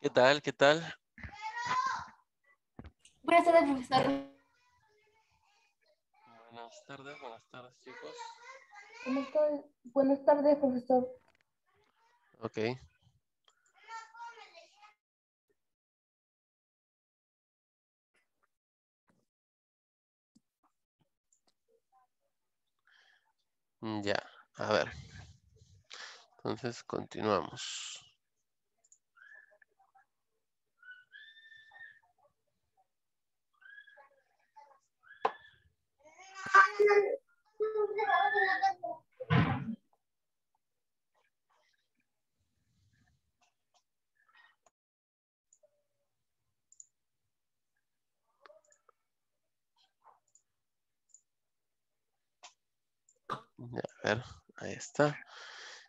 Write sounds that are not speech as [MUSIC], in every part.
¿Qué tal? ¿Qué tal? Buenas tardes, profesor. Buenas tardes, buenas tardes, chicos. Buenas tardes, buenas tardes profesor. Ok. Mm, ya, a ver. Entonces, continuamos. A ver, ahí está.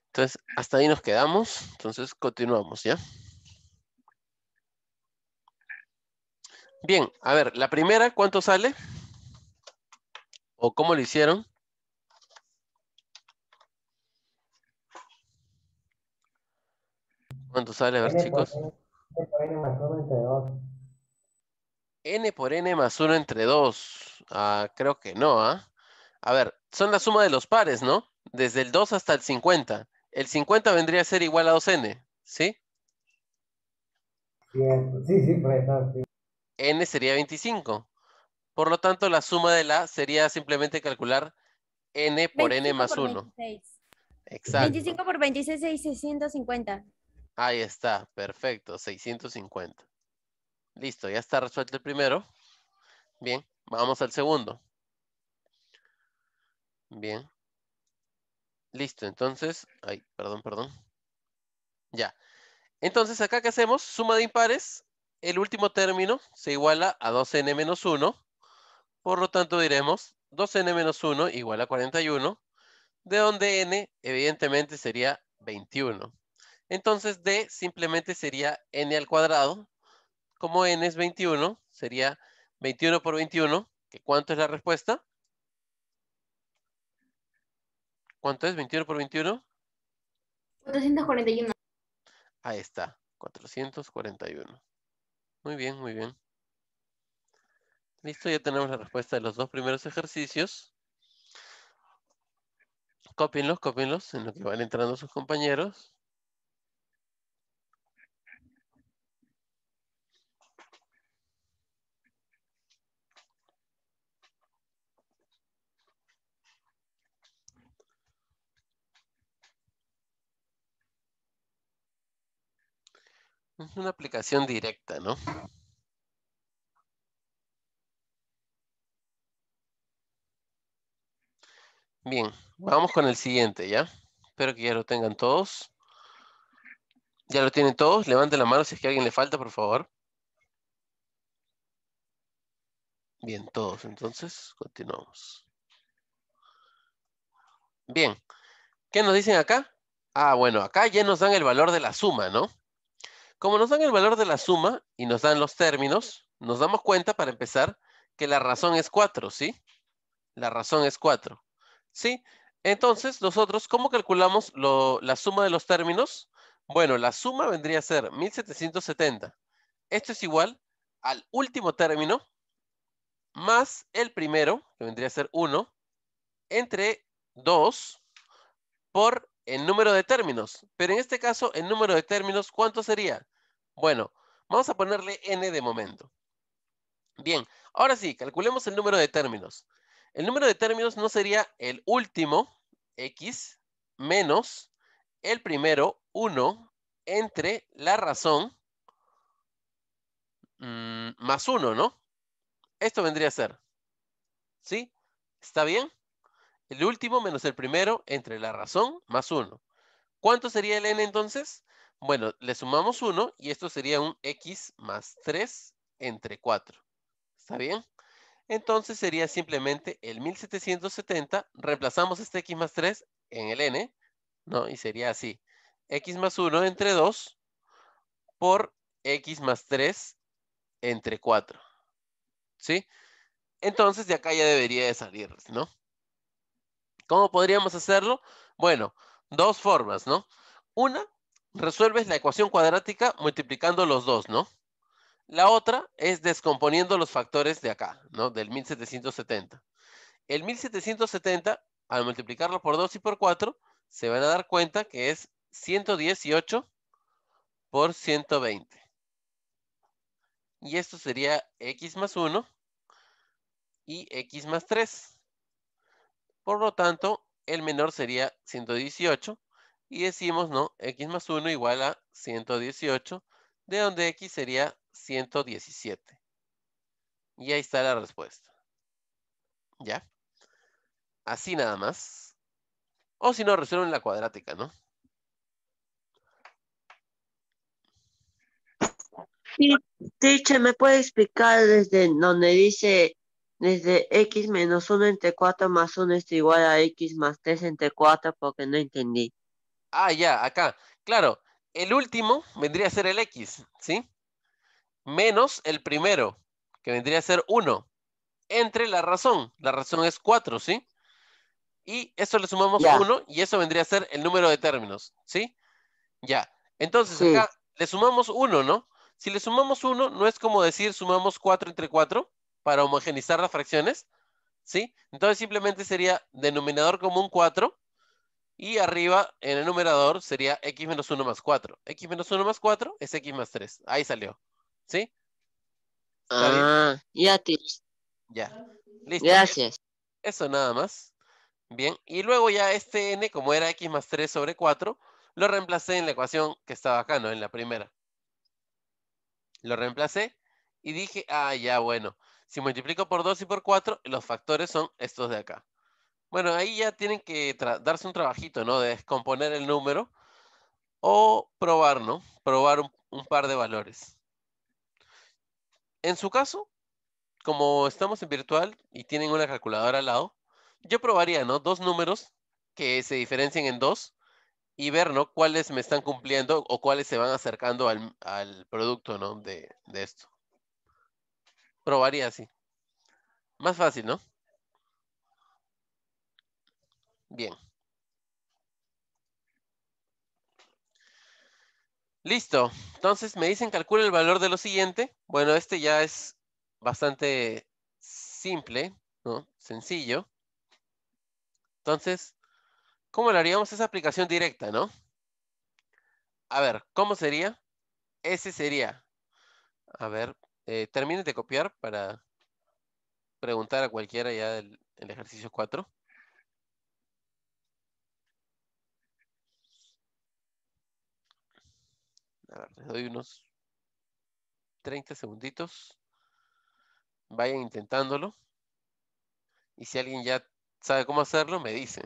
Entonces, hasta ahí nos quedamos. Entonces, continuamos, ¿ya? Bien, a ver, la primera, ¿cuánto sale? ¿O cómo lo hicieron? ¿Cuánto sale? A ver, chicos. n, por n más 1 entre 2. N por n más 1 entre 2. Ah, creo que no, ¿ah? A ver, son la suma de los pares, ¿no? Desde el 2 hasta el 50. El 50 vendría a ser igual a 2n, ¿sí? Sí, sí, por ahí n sería 25. Por lo tanto, la suma de la sería simplemente calcular n por n más 1. Exacto. 25 por 26 es 650. Ahí está, perfecto, 650. Listo, ya está resuelto el primero. Bien, vamos al segundo. Bien. Listo, entonces, ay, perdón, perdón. Ya. Entonces, acá qué hacemos, suma de impares, el último término se iguala a 2n menos 1. Por lo tanto, diremos 2n menos 1 igual a 41, de donde n evidentemente sería 21. Entonces, d simplemente sería n al cuadrado. Como n es 21, sería 21 por 21, que ¿cuánto es la respuesta? ¿Cuánto es? ¿21 por 21? 441. Ahí está, 441. Muy bien, muy bien. Listo, ya tenemos la respuesta de los dos primeros ejercicios. Cópienlos, cópienlos en lo que van entrando sus compañeros. Es una aplicación directa, ¿no? Bien, vamos con el siguiente, ¿ya? Espero que ya lo tengan todos. ¿Ya lo tienen todos? Levanten la mano si es que a alguien le falta, por favor. Bien, todos. Entonces, continuamos. Bien. ¿Qué nos dicen acá? Ah, bueno, acá ya nos dan el valor de la suma, ¿no? Como nos dan el valor de la suma y nos dan los términos, nos damos cuenta, para empezar, que la razón es 4, ¿sí? La razón es 4, ¿sí? Entonces, nosotros, ¿cómo calculamos la suma de los términos? Bueno, la suma vendría a ser 1770. Esto es igual al último término más el primero, que vendría a ser 1, entre 2 por el número de términos. Pero en este caso, el número de términos, ¿cuánto sería? Bueno, vamos a ponerle n de momento. Bien, ahora sí, calculemos el número de términos. El número de términos no sería el último, x, menos el primero, 1, entre la razón, mm, más 1, ¿no? Esto vendría a ser. ¿Sí? ¿Está bien? el último menos el primero entre la razón más 1. ¿Cuánto sería el n entonces? Bueno, le sumamos 1 y esto sería un x más 3 entre 4. ¿Está bien? Entonces sería simplemente el 1770, reemplazamos este x más 3 en el n, ¿no? Y sería así, x más 1 entre 2 por x más 3 entre 4. ¿Sí? Entonces de acá ya debería de salir, ¿no? ¿Cómo podríamos hacerlo? Bueno, dos formas, ¿no? Una, resuelves la ecuación cuadrática multiplicando los dos, ¿no? La otra es descomponiendo los factores de acá, ¿no? Del 1770. El 1770, al multiplicarlo por 2 y por 4, se van a dar cuenta que es 118 por 120. Y esto sería x más 1 y x más 3. Por lo tanto, el menor sería 118 y decimos, no, x más 1 igual a 118, de donde x sería 117. Y ahí está la respuesta. ¿Ya? Así nada más. O si no, resuelven la cuadrática, ¿no? Sí, teacher, ¿me puede explicar desde donde dice desde x menos 1 entre 4 más 1 es igual a x más 3 entre 4 porque no entendí. Ah, ya, acá. Claro, el último vendría a ser el x, ¿sí? Menos el primero, que vendría a ser 1, entre la razón. La razón es 4, ¿sí? Y eso le sumamos 1 y eso vendría a ser el número de términos, ¿sí? Ya. Entonces, acá le sumamos 1, ¿no? Si le sumamos 1, no es como decir sumamos 4 entre 4, para homogenizar las fracciones, ¿sí? Entonces simplemente sería denominador común 4 y arriba en el numerador sería x menos 1 más 4. x menos 1 más 4 es x más 3. Ahí salió, ¿sí? Ah, ya, Ya. Listo. Gracias. Eso nada más. Bien, y luego ya este n, como era x más 3 sobre 4, lo reemplacé en la ecuación que estaba acá, ¿no? En la primera. Lo reemplacé y dije, ah, ya, bueno, si multiplico por 2 y por 4, los factores son estos de acá. Bueno, ahí ya tienen que darse un trabajito, ¿no? De descomponer el número o probar, ¿no? Probar un, par de valores. En su caso, como estamos en virtual y tienen una calculadora al lado, yo probaría, ¿no? Dos números que se diferencien en dos y ver, ¿no? Cuáles me están cumpliendo o cuáles se van acercando al, producto, ¿no? de esto. Probaría así. Más fácil, ¿no? Bien. Listo. Entonces me dicen calcula el valor de lo siguiente. Bueno, este ya es bastante simple, ¿no? Sencillo. Entonces, ¿cómo le haríamos esa aplicación directa, no? A ver, ¿cómo sería? Ese sería, a ver, eh, terminen de copiar para preguntar a cualquiera ya del ejercicio 4. les doy unos 30 segunditos. Vayan intentándolo. Y si alguien ya sabe cómo hacerlo, me dice.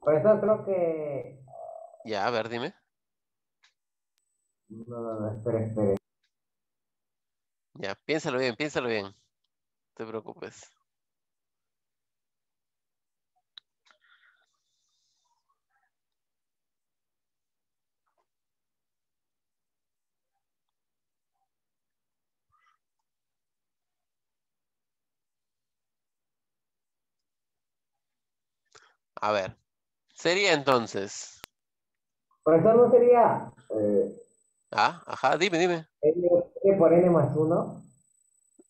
Por eso creo que. Ya, a ver, dime. No, no, no, espera, espera. Ya, piénsalo bien, piénsalo bien. No te preocupes. A ver. Sería entonces. Por eso ¿no sería? Eh, ah, ajá, dime, dime. ¿N por n más 1?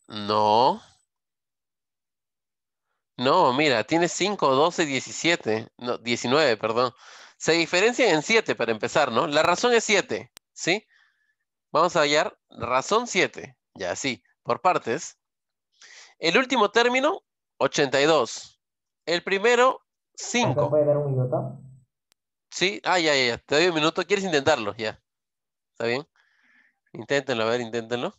No. No, mira, tiene 5, 12, 17, no, 19, perdón. Se diferencian en 7 para empezar, ¿no? La razón es 7, ¿sí? Vamos a hallar razón 7, ya sí, por partes. El último término, 82. El primero, 5 Sí, ah, ya, ya, ya. Te doy un minuto. ¿Quieres intentarlo? Ya. ¿Está bien? Inténtenlo, a ver, inténtenlo.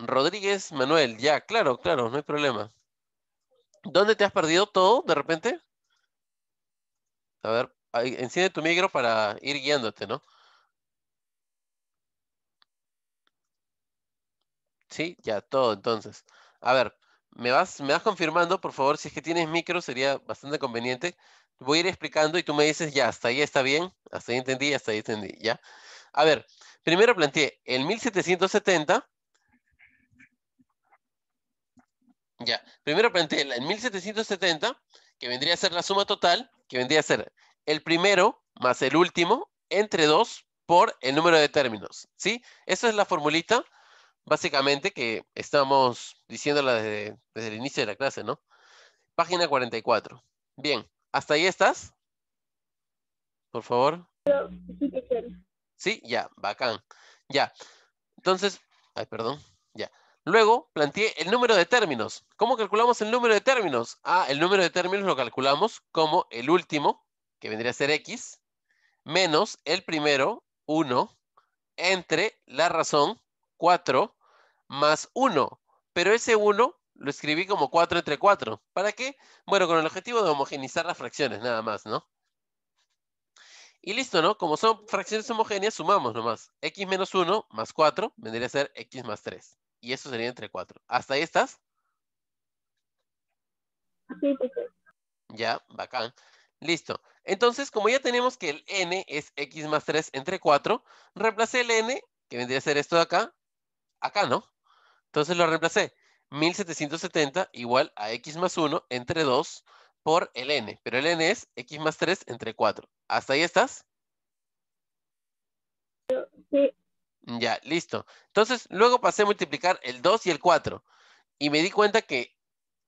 Rodríguez Manuel, ya, claro, claro, no hay problema. ¿Dónde te has perdido todo de repente? A ver, enciende tu micro para ir guiándote, ¿no? Sí, ya, todo entonces. A ver, me vas, me vas confirmando, por favor, si es que tienes micro, sería bastante conveniente. Voy a ir explicando y tú me dices, ya, hasta ahí está bien, hasta ahí entendí, hasta ahí entendí, ¿ya? A ver, primero planteé el 1770. Ya, primero planteé el 1770, que vendría a ser la suma total, que vendría a ser el primero más el último, entre dos, por el número de términos, ¿sí? Esa es la formulita básicamente que estamos diciéndola desde, el inicio de la clase, ¿no? Página 44. Bien, ¿hasta ahí estás? Por favor. Sí, ya, bacán. Ya. Entonces, ay, perdón, ya. Luego planteé el número de términos. ¿Cómo calculamos el número de términos? Ah, el número de términos lo calculamos como el último, que vendría a ser x, menos el primero, 1, entre la razón 4 más 1, pero ese 1 lo escribí como 4 entre 4. ¿Para qué? Bueno, con el objetivo de homogenizar las fracciones, nada más, ¿no? Y listo, ¿no? Como son fracciones homogéneas, sumamos nomás. X menos 1 más 4 vendría a ser X más 3. Y eso sería entre 4. ¿Hasta ahí estás? Ya, bacán. Listo. Entonces, como ya tenemos que el n es x más 3 entre 4, reemplacé el n, que vendría a ser esto de acá, acá, ¿no? Entonces lo reemplacé. 1770 igual a x más 1 entre 2 por el n. Pero el n es x más 3 entre 4. ¿Hasta ahí estás? Ya, listo. Entonces, luego pasé a multiplicar el 2 y el 4. Y me di cuenta que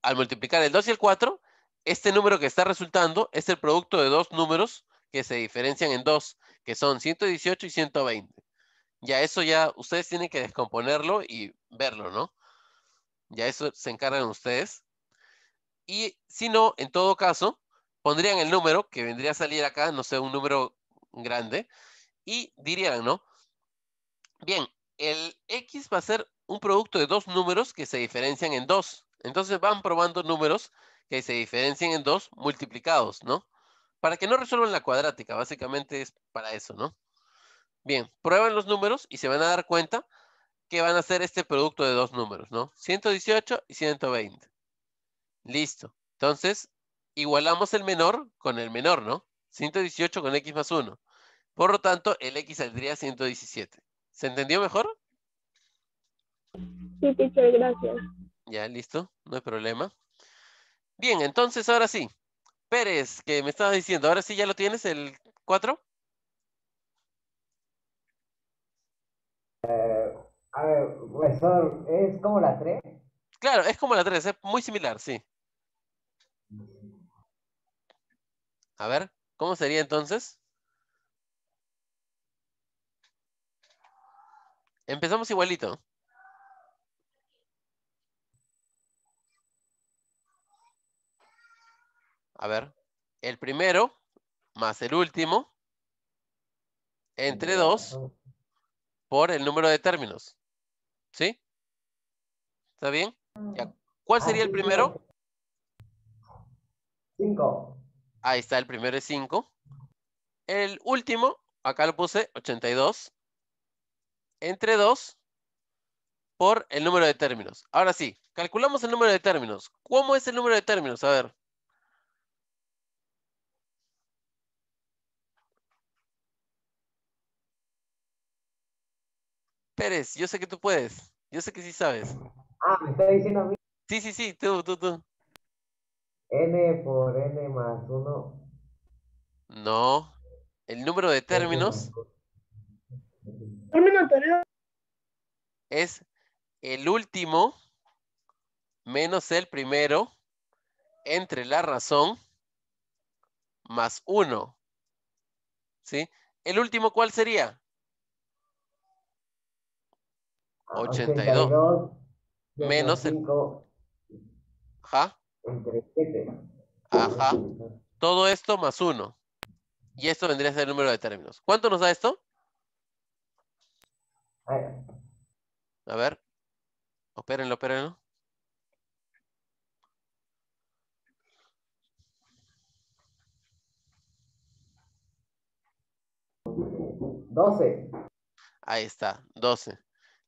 al multiplicar el 2 y el 4, este número que está resultando es el producto de dos números que se diferencian en dos, que son 118 y 120. Ya eso ya, ustedes tienen que descomponerlo y verlo, ¿no? Ya eso se encargan ustedes. Y si no, en todo caso, pondrían el número que vendría a salir acá, no sé, un número grande, y dirían, ¿no? Bien, el X va a ser un producto de dos números que se diferencian en dos. Entonces van probando números que se diferencian en dos multiplicados, ¿no? Para que no resuelvan la cuadrática, básicamente es para eso, ¿no? Bien, prueban los números y se van a dar cuenta que van a ser este producto de dos números, ¿no? 118 y 120. Listo. Entonces, igualamos el menor con el menor, ¿no? 118 con x más 1. Por lo tanto, el x saldría 117. ¿Se entendió mejor? Sí, sí, gracias. Ya, listo, no hay problema. Bien, entonces ahora sí. Pérez, que me estabas diciendo, ¿ahora sí ya lo tienes el 4? Eh, a ver, profesor, ¿es como la 3? Claro, es como la 3, es muy similar, sí. A ver, ¿cómo sería entonces? Empezamos igualito. A ver, el primero más el último entre 2 por el número de términos. ¿Sí? ¿Está bien? ¿Cuál sería el primero? 5. Ahí está, el primero es 5. El último, acá lo puse 82. Entre 2 por el número de términos. Ahora sí, calculamos el número de términos. ¿Cómo es el número de términos? A ver. Pérez, yo sé que tú puedes. Yo sé que sí sabes. Ah, me está diciendo a mí. Sí, sí, sí, tú, tú, tú. N por N más 1. No. El número de términos. Término anterior. Es el último menos el primero entre la razón más 1. ¿Sí? ¿El último cuál sería? 82. menos 5, el... Ajá. Ajá. Todo esto más 1. Y esto vendría a ser el número de términos. ¿Cuánto nos da esto? A ver. Opérenlo, opérenlo. 12 Ahí está, 12.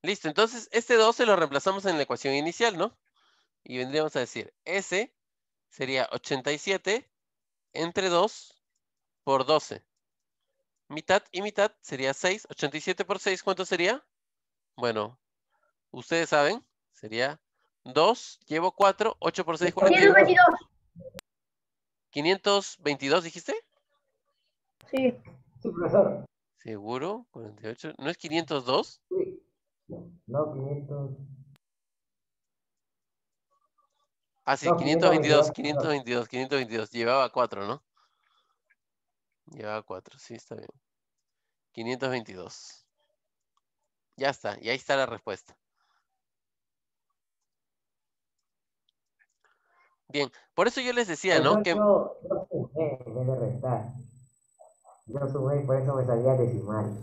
Listo, entonces este 12 lo reemplazamos en la ecuación inicial, ¿no? Y vendríamos a decir S sería 87 entre 2 por 12. Mitad y mitad sería 6. 87 por 6, ¿cuánto sería? Bueno, ustedes saben, sería 2, llevo 4, 8 por 6, 42. 522. 522, dijiste? Sí. ¿Seguro? 48. ¿No es 502? Sí. No, 500. Ah, sí, 522, 522, 522, Llevaba 4, ¿no? Llevaba 4, sí, está bien. 522. Ya está, y ahí está la respuesta. Bien, por eso yo les decía, ¿no? Yo, que... restar. Yo sumé por eso me salía decimal.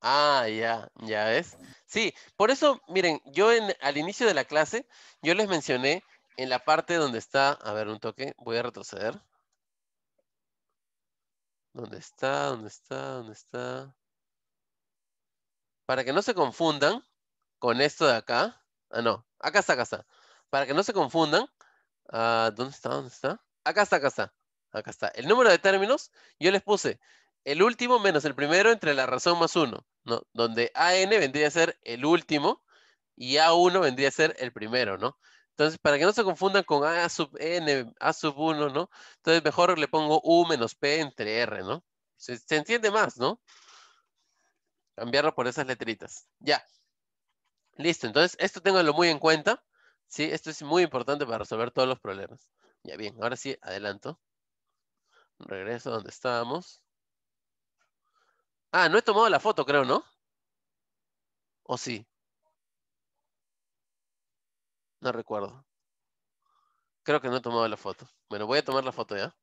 Ah, ya, ya ves. Sí, por eso, miren, yo al inicio de la clase, yo les mencioné en la parte donde está, a ver un toque, voy a retroceder. ¿Dónde está? ¿Dónde está? ¿Dónde está? Para que no se confundan con esto de acá. Ah, no, acá está, acá está. Para que no se confundan, ah, ¿dónde está? ¿Dónde está? Acá está, acá está. Acá está. El número de términos, yo les puse el último menos el primero entre la razón más uno, ¿no? Donde AN vendría a ser el último y A1 vendría a ser el primero, ¿no? Entonces, para que no se confundan con A sub N, A sub 1, ¿no? Entonces, mejor le pongo U menos P entre R, ¿no? Se, entiende más, ¿no? Cambiarlo por esas letritas. Ya. Listo. Entonces, esto tenganlo muy en cuenta. Sí, esto es muy importante para resolver todos los problemas. Ya bien, ahora sí, adelanto. Regreso a donde estábamos. Ah, no he tomado la foto, creo, ¿no? ¿O sí? No recuerdo. Creo que no he tomado la foto. Bueno, voy a tomar la foto ya.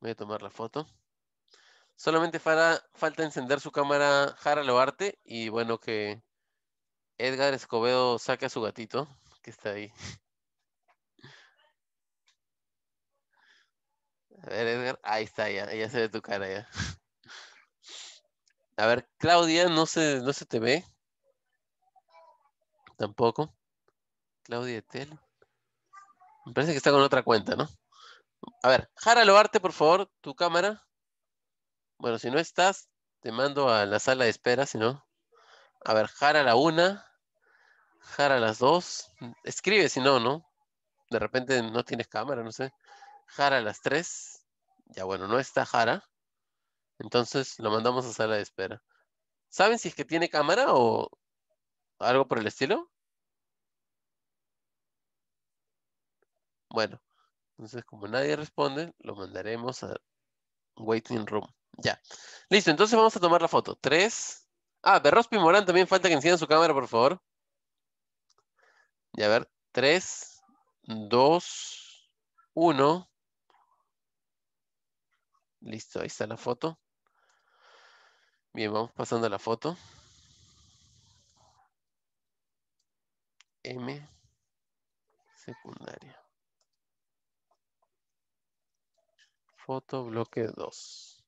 Voy a tomar la foto. Solamente falta encender su cámara Jara Loarte y bueno que Edgar Escobedo saque a su gatito que está ahí. [LAUGHS] A ver, Edgar, ahí está, ya, ya se ve tu cara ya. A ver, Claudia, no se, no se te ve. Tampoco. Claudia Tel. Me parece que está con otra cuenta, ¿no? A ver, Jara Loarte, por favor, tu cámara. Bueno, si no estás, te mando a la sala de espera, si no. A ver, Jara la una, Jara las dos. Escribe si no, ¿no? De repente no tienes cámara, no sé. Jara a las 3. Ya bueno, no está Jara. Entonces lo mandamos a sala de espera. ¿Saben si es que tiene cámara o algo por el estilo? Bueno, entonces como nadie responde, lo mandaremos a waiting room. Ya. Listo, entonces vamos a tomar la foto. 3 Ah, Berrospi Morán también falta que enciendan su cámara, por favor. Y a ver. Tres, dos, uno. Listo, ahí está la foto. Bien, vamos pasando a la foto. M secundaria. Foto bloque 2.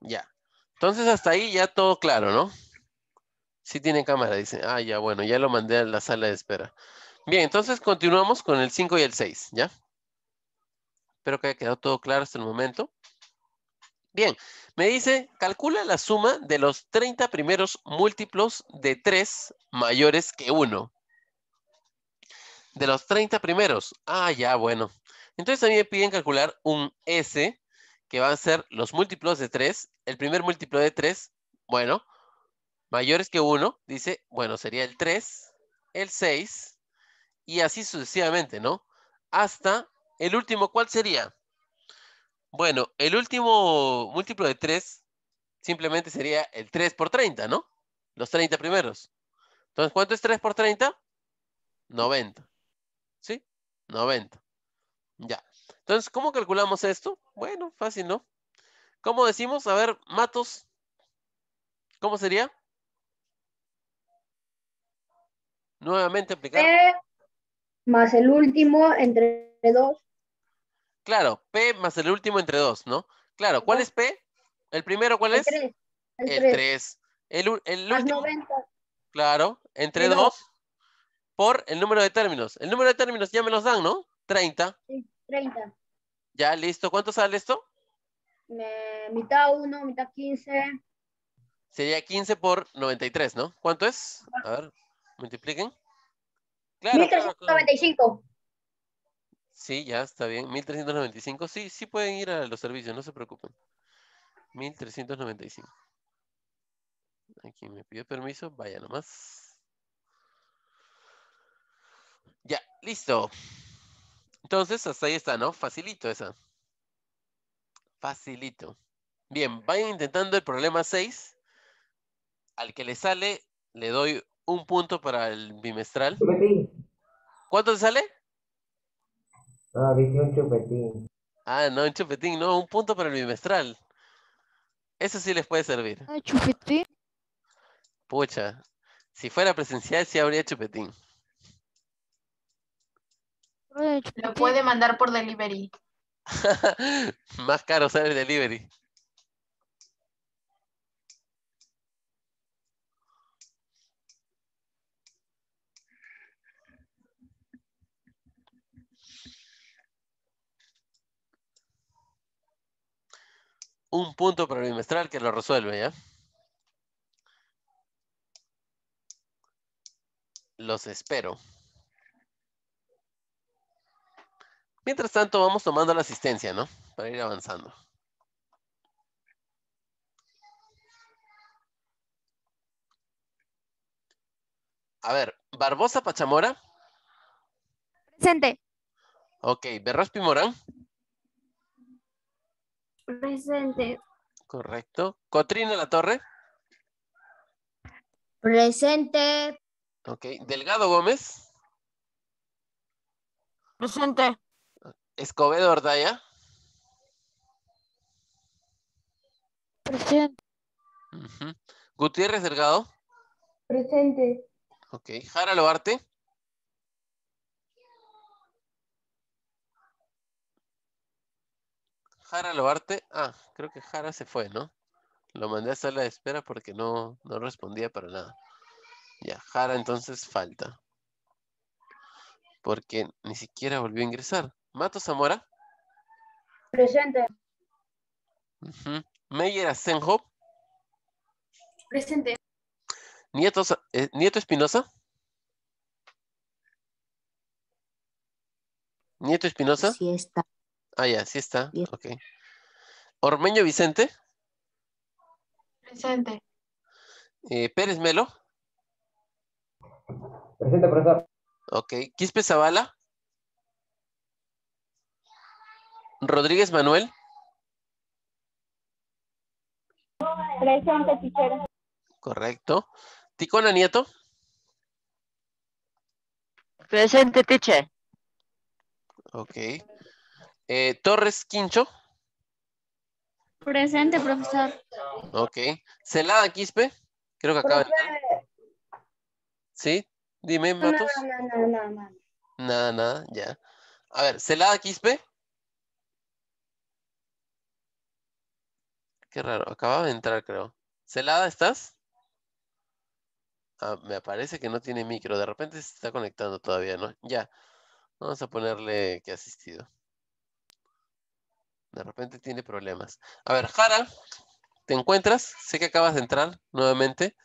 Ya. Entonces hasta ahí ya todo claro, ¿no? Sí tiene cámara, dice. Ah, ya, bueno, ya lo mandé a la sala de espera. Bien, entonces continuamos con el 5 y el 6, ¿ya? Espero que haya quedado todo claro hasta el momento. Bien, me dice, calcula la suma de los 30 primeros múltiplos de 3 mayores que 1. De los 30 primeros. Ah, ya, bueno. Entonces a mí me piden calcular un S, que van a ser los múltiplos de 3. El primer múltiplo de 3, bueno, mayores que 1, dice, bueno, sería el 3, el 6, y así sucesivamente, ¿no? Hasta ¿El último cuál sería? Bueno, el último múltiplo de 3 simplemente sería el 3 por 30, ¿no? Los 30 primeros. Entonces, ¿cuánto es 3 por 30? 90. ¿Sí? 90. Ya. Entonces, ¿cómo calculamos esto? Bueno, fácil, ¿no? ¿Cómo decimos? A ver, Matos. ¿Cómo sería? Nuevamente aplicar. más el último entre 2. Claro, P más el último entre 2, ¿no? Claro, ¿cuál es P? ¿El primero cuál es? el 3. El 3. El, el, último. 90. Claro, entre 2 por el número de términos. El número de términos ya me los dan, ¿no? 30. Sí, 30. Ya, listo. ¿Cuánto sale esto? Eh, mitad 1, mitad 15. Sería 15 por 93, ¿no? ¿Cuánto es? A ver, multipliquen. Claro, 1395. Sí, ya está bien. 1395. Sí, sí pueden ir a los servicios, no se preocupen. 1395. Aquí me pide permiso, vaya nomás. Ya, listo. Entonces, hasta ahí está, ¿no? Facilito esa. Facilito. Bien, vayan intentando el problema 6. Al que le sale, le doy un punto para el bimestral. ¿Cuánto le sale? Ah, dije un chupetín. Ah, no, un chupetín, no, un punto para el bimestral. Eso sí les puede servir. Ah, chupetín. Pucha, si fuera presencial sí habría chupetín. Lo puede mandar por delivery. [LAUGHS] Más caro sale delivery. un punto bimestral que lo resuelve, ¿ya? Los espero. Mientras tanto, vamos tomando la asistencia, ¿no? Para ir avanzando. A ver, Barbosa Pachamora. Presente. Ok, Berraspi Morán. Presente. Correcto. Cotrina La Torre. Presente. Ok. Delgado Gómez. Presente. Escobedo Ordaya. Presente. Gutiérrez Delgado. Presente. Ok. Jara Loarte. Jara Loarte. Ah, creo que Jara se fue, ¿no? Lo mandé a sala de espera porque no, respondía para nada. Ya, Jara entonces falta. Porque ni siquiera volvió a ingresar. Mato Zamora. Presente. Meyer Asenjo. Presente. Nieto, eh, Nieto Espinosa. Nieto Espinosa. Sí está. Ah, ya, sí está. Ok. Ormeño Vicente. Presente. Eh, Pérez Melo. Presente, profesor. Ok. Quispe Zavala. Rodríguez Manuel. Presente, tichero. Correcto. Ticona Nieto. Presente, tiche Ok. Eh, Torres Quincho. Presente, profesor. Ok. Celada Quispe. Creo que acaba de... entrar ¿Sí? Dime, Matos. No, no, nada, nada, ya. A ver, Celada Quispe. Qué raro, acababa de entrar, creo. Celada, ¿estás? Ah, me parece que no tiene micro. De repente se está conectando todavía, ¿no? Ya. Vamos a ponerle que ha asistido. De repente tiene problemas. A ver, Jara, ¿te encuentras? Sé que acabas de entrar nuevamente.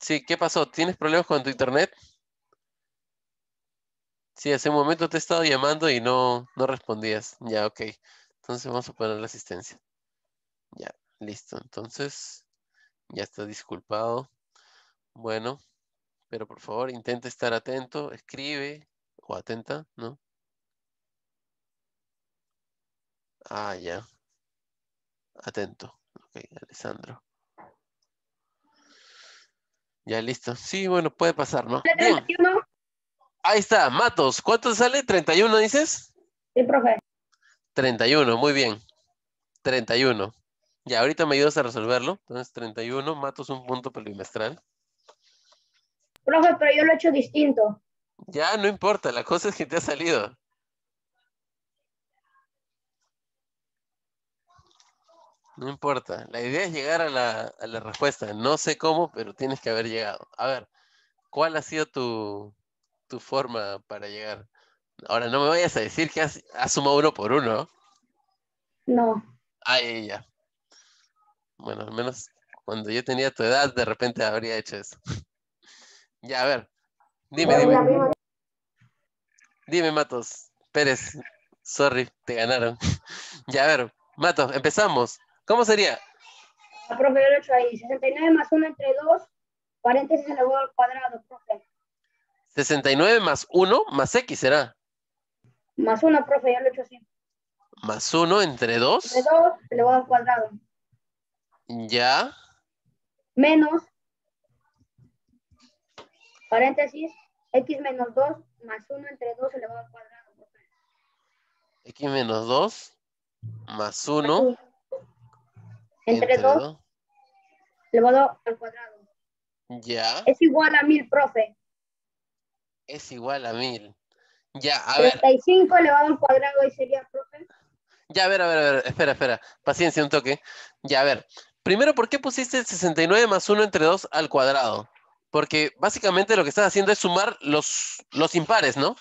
Sí, ¿qué pasó? ¿Tienes problemas con tu internet? Sí, hace un momento te he estado llamando y no, no respondías. Ya, ok. Entonces vamos a poner la asistencia. Ya, listo. Entonces, ya está disculpado. Bueno, pero por favor intenta estar atento, escribe o atenta, ¿no? Ah, ya. Atento. Ok, Alessandro. Ya listo. Sí, bueno, puede pasar, ¿no? 31. Ahí está, Matos. ¿Cuánto sale? ¿31 dices? Sí, profe. 31, muy bien. 31. Ya, ahorita me ayudas a resolverlo. Entonces, 31, Matos un punto pelimestral. Profe, pero yo lo he hecho distinto. Ya, no importa, la cosa es que te ha salido. No importa. La idea es llegar a la, respuesta. No sé cómo, pero tienes que haber llegado. A ver, ¿cuál ha sido tu, forma para llegar? Ahora, no me vayas a decir que has, sumado uno por uno. No. Ay, ya. Bueno, al menos cuando yo tenía tu edad, de repente habría hecho eso. [LAUGHS] ya, a ver. Dime, dime. Dime, Matos. Pérez, sorry, te ganaron. [LAUGHS] ya, a ver, Matos, empezamos. ¿Cómo sería? Ah, profe, yo lo he hecho ahí. 69 más 1 entre 2, paréntesis elevado al cuadrado, profe. 69 más 1 más X será. Más 1, profe, yo lo he hecho así. Más 1 entre 2. Entre 2 elevado al cuadrado. Ya. Menos. Paréntesis. X menos 2 más 1 entre 2 elevado al cuadrado. Profe. X menos 2 más 1. Entre, 2, elevado al cuadrado. Ya. Es igual a 1000, profe. Es igual a 1000. Ya, a 35 65 elevado al cuadrado y sería, profe. Ya, a ver, a ver, a ver, espera, espera. Paciencia, un toque. Ya, a ver. Primero, ¿por qué pusiste 69 más 1 entre 2 al cuadrado? Porque básicamente lo que estás haciendo es sumar los, los impares, ¿no?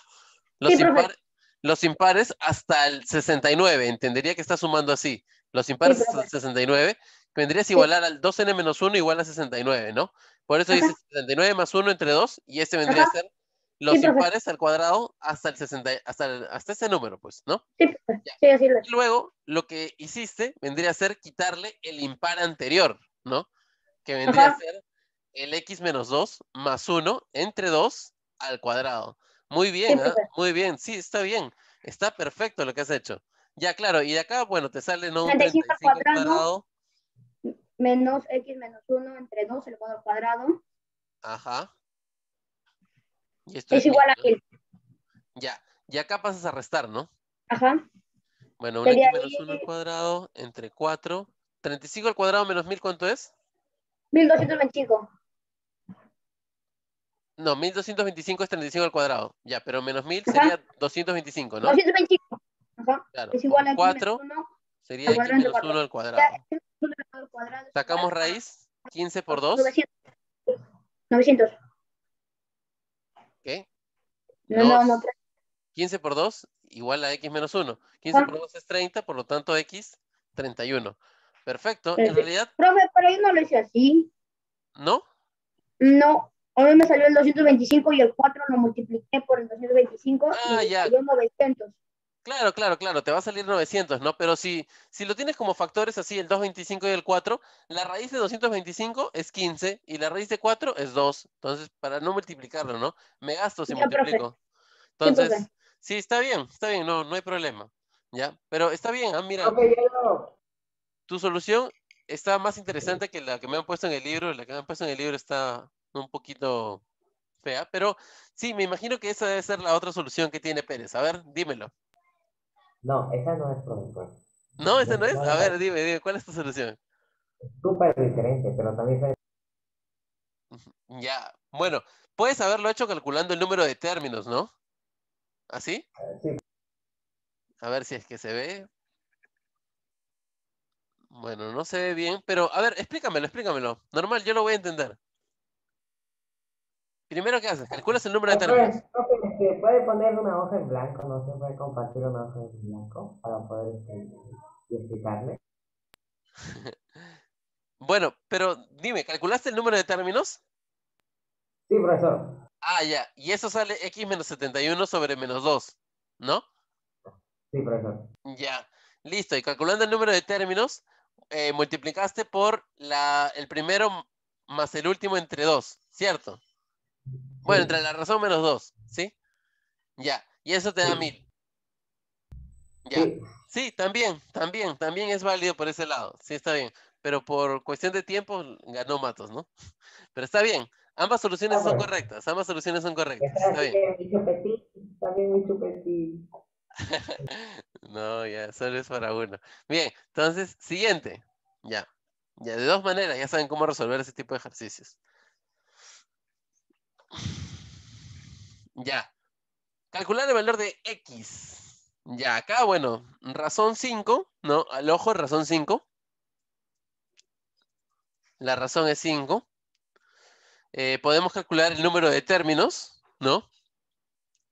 Los, los impares hasta el 69. Entendería que estás sumando así. Los impares 69, que vendrías a igualar al 2n menos 1 igual a 69, ¿no? Por eso dice 69 más 1 entre 2, y este vendría a ser los impares al cuadrado hasta el 60, hasta, ese número, pues, ¿no? Sí, así lo. Y luego, lo que hiciste vendría a ser quitarle el impar anterior, ¿no? Que vendría a ser el x menos 2 más 1 entre 2 al cuadrado. Muy bien, ¿ah? muy bien, sí, está bien. Está perfecto lo que has hecho. Ya, claro, y de acá, bueno, te sale ¿no? 35 cuadrado. Menos x menos 1 entre 2 el cuadro cuadrado. Ajá. Y esto es, igual a 1000. Ya, y acá pasas a restar, ¿no? Ajá. Bueno, 1 menos 1 al cuadrado entre 4. 35 al cuadrado menos 1000, ¿cuánto es? 1225. No, 1225 es 35 al cuadrado. Ya, pero menos 1000 sería 225, ¿no? 225 es igual a 4 sería x menos 1 al cuadrado. Sacamos raíz, 15 por 2. 900. ¿Qué? No, no, 15 por 2 igual a x menos 1. 15 por 2 es 30, por lo tanto x, 31. Perfecto. En realidad... Profe, pero yo no lo hice así. ¿No? No. A mí me salió el 225 y el 4 lo multipliqué por el 225 ah, y ya. salió 900. Claro, claro, claro, te va a salir 900, ¿no? Pero si, si lo tienes como factores así, el 225 y el 4, la raíz de 225 es 15 y la raíz de 4 es 2. Entonces, para no multiplicarlo, ¿no? Me gasto si multiplico. Entonces, sí, está bien, está bien, no, no hay problema. ¿Ya? Pero está bien, ah, mira. tu solución está más interesante que la que me han puesto en el libro. La que me han puesto en el libro está un poquito fea, pero sí, me imagino que esa debe ser la otra solución que tiene Pérez. A ver, dímelo. No, esa no es productor. No, esa no es. A ver, dime, dime, ¿cuál es tu solución? Súper diferente, pero también es... Ya, bueno, puedes haberlo hecho calculando el número de términos, ¿no? ¿Así? Sí. A ver si es que se ve. Bueno, no se ve bien, pero a ver, explícamelo, explícamelo. Normal, yo lo voy a entender. Primero, ¿qué haces? Calculas el número de términos se puede poner una hoja en blanco, no se puede compartir una hoja en blanco para poder este, explicarle. [LAUGHS] bueno, pero dime, ¿calculaste el número de términos? Sí, profesor. Ah, ya. Y eso sale x menos 71 sobre menos 2, ¿no? Sí, profesor. Ya. Listo. Y calculando el número de términos, eh, multiplicaste por la, el primero más el último entre 2, ¿cierto? Bueno, entre la razón menos 2, ¿sí? Ya, y eso te da mil. Ya. Sí. también, también, también es válido por ese lado. Sí, está bien. Pero por cuestión de tiempo ganó Matos, ¿no? [LAUGHS] Pero está bien. Ambas soluciones son correctas. Ambas soluciones son correctas. Está bien. [LAUGHS] no, ya, solo es para uno. Bien, entonces, siguiente. Ya. Ya, de dos maneras, ya saben cómo resolver ese tipo de ejercicios. Ya, Calcular el valor de X. Ya, acá, bueno, razón 5, ¿no? Al ojo, razón 5. La razón es 5. Eh, podemos calcular el número de términos, ¿no?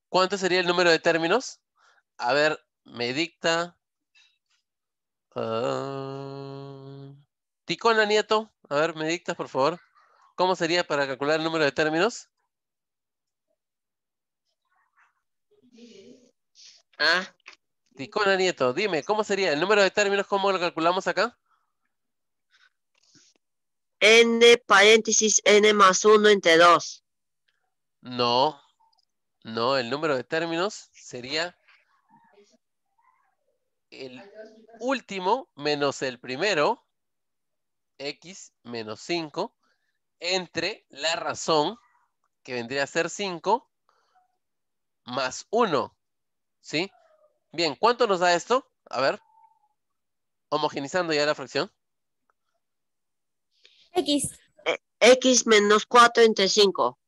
¿Cuánto sería el número de términos? A ver, me dicta... Ah, Ticona, Nieto, a ver, me dictas, por favor. ¿Cómo sería para calcular el número de términos? ¿Ah? Ticona Nieto, dime, ¿cómo sería el número de términos? ¿Cómo lo calculamos acá? N paréntesis N más 1 entre 2. No, no, el número de términos sería el último menos el primero, x menos 5, entre la razón, que vendría a ser 5, más 1, ¿Sí? Bien, ¿cuánto nos da esto? A ver. Homogenizando ya la fracción. X. Eh, X menos 4 entre 5.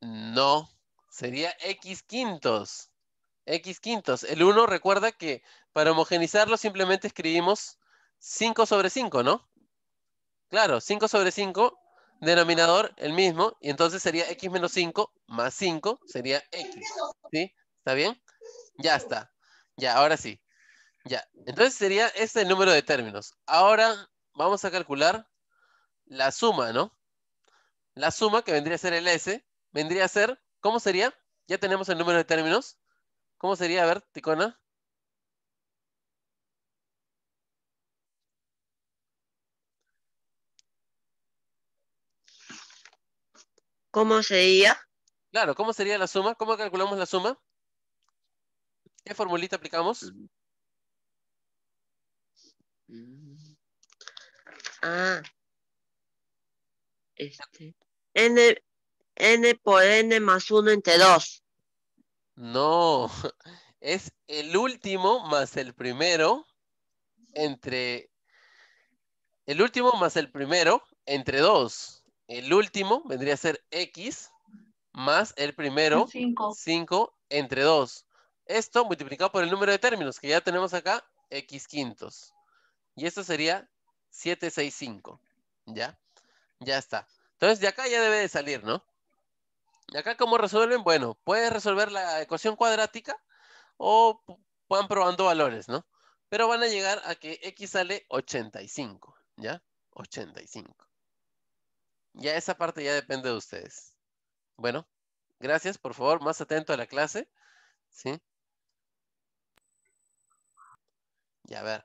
No, sería X quintos. X quintos. El 1 recuerda que para homogenizarlo simplemente escribimos 5 sobre 5, ¿no? Claro, 5 sobre 5, denominador el mismo, y entonces sería X menos 5 más 5 sería X, ¿sí? ¿Está bien? Ya está. Ya, ahora sí. Ya. Entonces sería este el número de términos. Ahora vamos a calcular la suma, ¿no? La suma, que vendría a ser el S, vendría a ser, ¿cómo sería? Ya tenemos el número de términos. ¿Cómo sería? A ver, Ticona. ¿Cómo sería? Claro, ¿cómo sería la suma? ¿Cómo calculamos la suma? ¿Qué formulita aplicamos? Mm. Ah. Este. N, n por n más 1 entre 2. No. [LAUGHS] Es el último más el primero entre... El último más el primero entre 2. El último vendría a ser x más el primero 5 entre 2 esto multiplicado por el número de términos que ya tenemos acá, x quintos. Y esto sería 5. ¿Ya? Ya está. Entonces de acá ya debe de salir, ¿no? ¿Y acá cómo resuelven? Bueno, pueden resolver la ecuación cuadrática o van probando valores, ¿no? Pero van a llegar a que x sale 85, ¿ya? 85. Ya esa parte ya depende de ustedes. Bueno, gracias, por favor, más atento a la clase, ¿sí? a ver.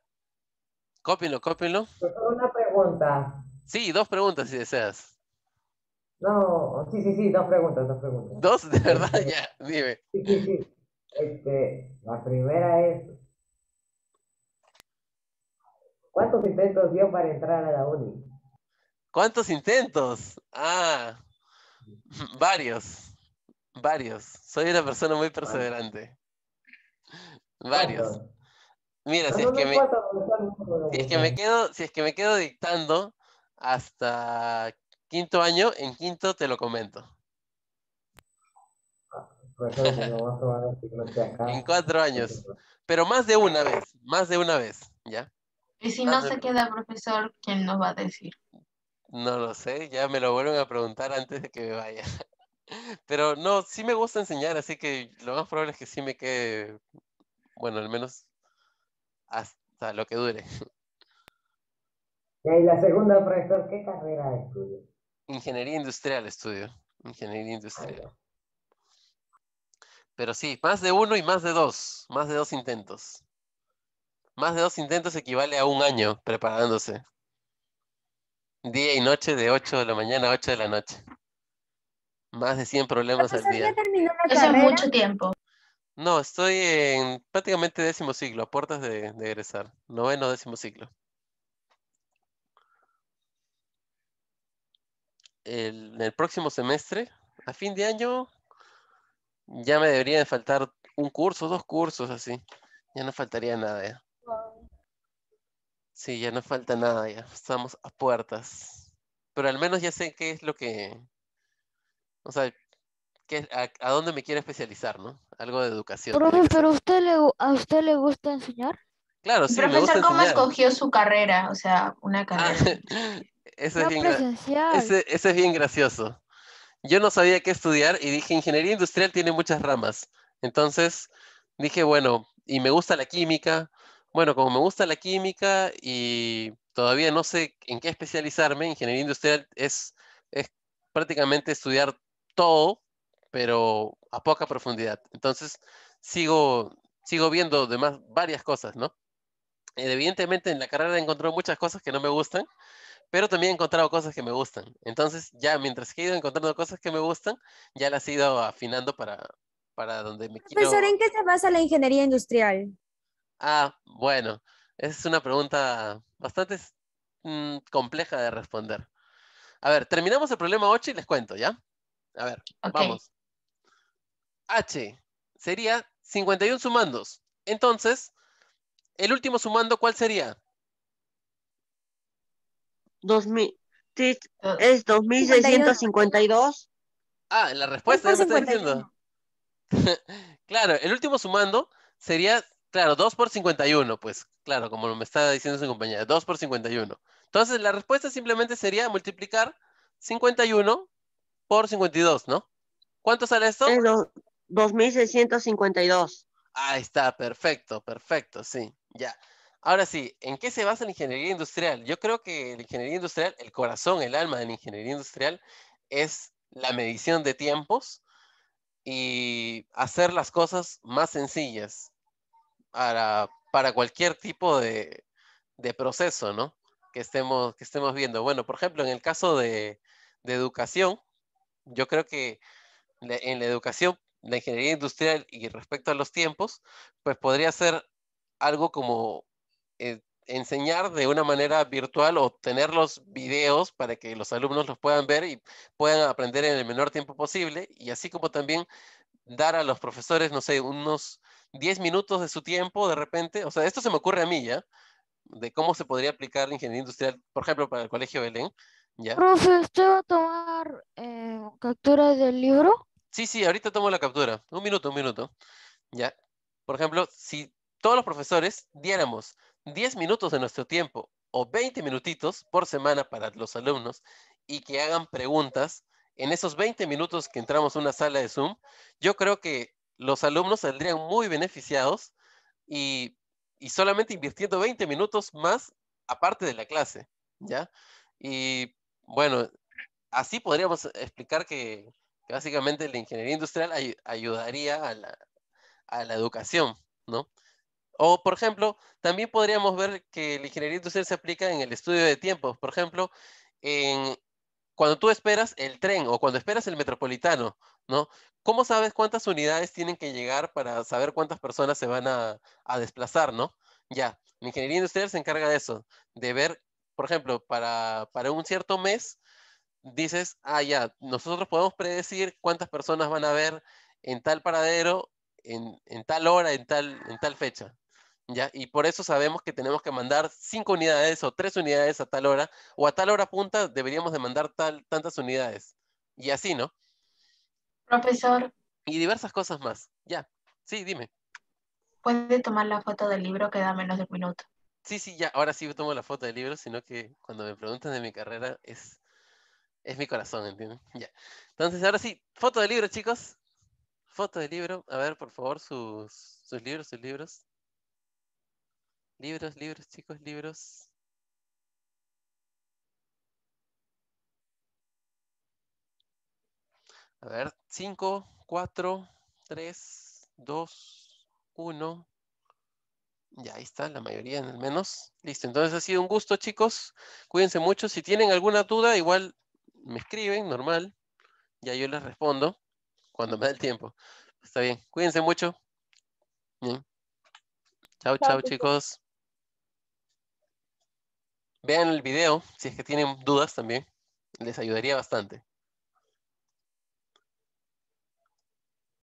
Cópienlo, cópienlo. Pues una pregunta. Sí, dos preguntas si deseas. No, sí, sí, sí, dos preguntas, dos preguntas. Dos, de verdad, [LAUGHS] ya, dime. Sí, sí, sí. Este, la primera es, ¿cuántos intentos dio para entrar a la uni? ¿Cuántos intentos? Ah, varios, varios. Soy una persona muy perseverante. Varios. Mira, si es, que me, quedo, si es que me quedo dictando hasta quinto año, en quinto te lo comento. Ah, pues, en cuatro años. Pero más de una vez, más de una vez, ¿ya? Y si no se queda profesor, ¿quién nos va a decir? No lo sé, ya me lo vuelven a preguntar antes de que me vaya. [LAUGHS] Pero no, sí me gusta enseñar, así que lo más probable es que sí me quede, bueno, al menos hasta lo que dure. Y la segunda, profesor, ¿qué carrera estudio? Ingeniería industrial estudio. Ingeniería industrial. Pero sí, más de uno y más de dos. Más de dos intentos. Más de dos intentos equivale a un año preparándose. Día y noche de 8 de la mañana a 8 de la noche. Más de 100 problemas al día. Eso es mucho tiempo. No, estoy en prácticamente décimo siglo, a puertas de, de egresar. Noveno, décimo ciclo. El, en el próximo semestre, a fin de año, ya me deberían faltar un curso, dos cursos así. Ya no faltaría nada ya. Sí, ya no falta nada ya. Estamos a puertas. Pero al menos ya sé qué es lo que... O sea, a, dónde me quiero especializar, ¿no? Algo de educación. pero usted le, ¿a usted le gusta enseñar? Claro, sí. Profesor, me ¿cómo escogió su carrera? O sea, una ah, carrera. Ah, [LAUGHS] ese, es bien, gracioso. Yo no sabía qué estudiar y dije, ingeniería industrial tiene muchas ramas. Entonces dije, bueno, y me gusta la química. Bueno, como me gusta la química y todavía no sé en qué especializarme, ingeniería industrial es, es prácticamente estudiar todo pero a poca profundidad. Entonces, sigo, sigo viendo demás, varias cosas, ¿no? Evidentemente en la carrera he encontrado muchas cosas que no me gustan, pero también he encontrado cosas que me gustan. Entonces, ya mientras he ido encontrando cosas que me gustan, ya las he ido afinando para, para donde me quiero. Profesor, ¿en qué se basa la ingeniería industrial? Ah, bueno, es una pregunta bastante mm, compleja de responder. A ver, terminamos el problema 8 y les cuento, ¿ya? A ver, vamos. H sería 51 sumandos. Entonces, el último sumando, ¿cuál sería? 2000. Ah. Es 2652. Ah, la respuesta me diciendo. [LAUGHS] claro, el último sumando sería, claro, 2 por 51, pues, claro, como me está diciendo su compañera, 2 por 51. Entonces, la respuesta simplemente sería multiplicar 51 por 52, ¿no? ¿Cuánto sale esto? 2652. Ahí está, perfecto, perfecto, sí, ya. Ahora sí, ¿en qué se basa la ingeniería industrial? Yo creo que la ingeniería industrial, el corazón, el alma de la ingeniería industrial es la medición de tiempos y hacer las cosas más sencillas para, cualquier tipo de, proceso, ¿no? Que estemos, que estemos viendo. Bueno, por ejemplo, en el caso de, de educación, yo creo que en la educación la ingeniería industrial y respecto a los tiempos, pues podría ser algo como eh, enseñar de una manera virtual o tener los videos para que los alumnos los puedan ver y puedan aprender en el menor tiempo posible, y así como también dar a los profesores, no sé, unos 10 minutos de su tiempo de repente, o sea, esto se me ocurre a mí ya, de cómo se podría aplicar la ingeniería industrial, por ejemplo, para el Colegio Belén. ¿ya? ¿usted va a tomar eh, capturas del libro? Sí, sí, ahorita tomo la captura. Un minuto, un minuto. Ya. Por ejemplo, si todos los profesores diéramos 10 minutos de nuestro tiempo o 20 minutitos por semana para los alumnos y que hagan preguntas, en esos 20 minutos que entramos a una sala de Zoom, yo creo que los alumnos saldrían muy beneficiados y, y solamente invirtiendo 20 minutos más aparte de la clase, ¿ya? Y bueno, así podríamos explicar que básicamente la ingeniería industrial ayudaría a la, educación, ¿no? O, por ejemplo, también podríamos ver que la ingeniería industrial se aplica en el estudio de tiempos. Por ejemplo, en, cuando tú esperas el tren o cuando esperas el metropolitano, ¿no? ¿Cómo sabes cuántas unidades tienen que llegar para saber cuántas personas se van a, desplazar, ¿no? Ya, la ingeniería industrial se encarga de eso, de ver, por ejemplo, para, para un cierto mes, dices, ah, ya, nosotros podemos predecir cuántas personas van a ver en tal paradero, en, tal hora, en tal, en tal fecha. ¿Ya? Y por eso sabemos que tenemos que mandar cinco unidades o tres unidades a tal hora, o a tal hora punta deberíamos de mandar tal, tantas unidades. Y así, ¿no? Profesor. Y diversas cosas más. Ya, sí, dime. ¿Puede tomar la foto del libro que da menos de un minuto? Sí, sí, ya, ahora sí tomo la foto del libro, sino que cuando me preguntan de mi carrera es es mi corazón, ¿entienden? [LAUGHS] Ya. Entonces, ahora sí, foto de libro, chicos. Foto de libro. A ver, por favor, sus, sus libros, sus libros. Libros, libros, chicos, libros. A ver, cinco, cuatro, 3, 2, 1. Ya, ahí está, la mayoría el menos. Listo, entonces ha sido un gusto, chicos. Cuídense mucho. Si tienen alguna duda, igual me escriben, normal, ya yo les respondo cuando me da el tiempo. Está bien, cuídense mucho. Chao, chao, chicos. Vean el video, si es que tienen dudas también, les ayudaría bastante.